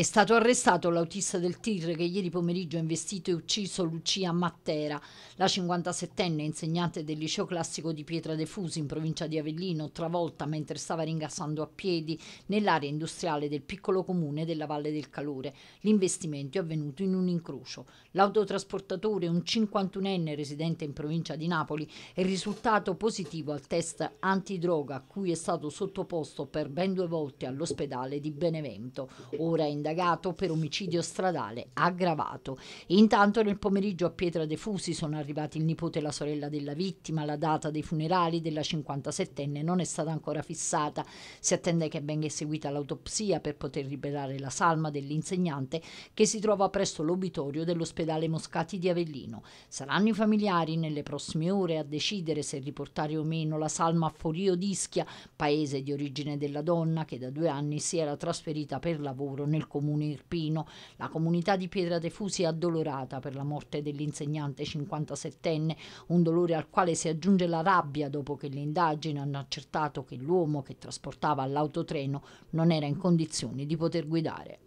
È stato arrestato l'autista del tir che ieri pomeriggio ha investito e ucciso Lucia Mattera, la 57enne insegnante del liceo classico di Pietra De Fusi in provincia di Avellino, travolta mentre stava ringassando a piedi nell'area industriale del piccolo comune della Valle del Calore. L'investimento è avvenuto in un incrocio. L'autotrasportatore, un 51enne residente in provincia di Napoli, è risultato positivo al test antidroga a cui è stato sottoposto per ben due volte all'ospedale di Benevento. Ora è indagato indagato per omicidio stradale aggravato. Intanto nel pomeriggio a Pietra De Fusi sono arrivati il nipote e la sorella della vittima, la data dei funerali della 57enne non è stata ancora fissata. Si attende che venga eseguita l'autopsia per poter liberare la salma dell'insegnante che si trova presso l'obitorio dell'ospedale Moscati di Avellino. Saranno i familiari nelle prossime ore a decidere se riportare o meno la salma a Forio d'Ischia, paese di origine della donna che da due anni si era trasferita per lavoro nel comune comune irpino. La comunità di Pietra Defusi è addolorata per la morte dell'insegnante 57enne, un dolore al quale si aggiunge la rabbia dopo che le indagini hanno accertato che l'uomo che trasportava l'autotreno non era in condizioni di poter guidare.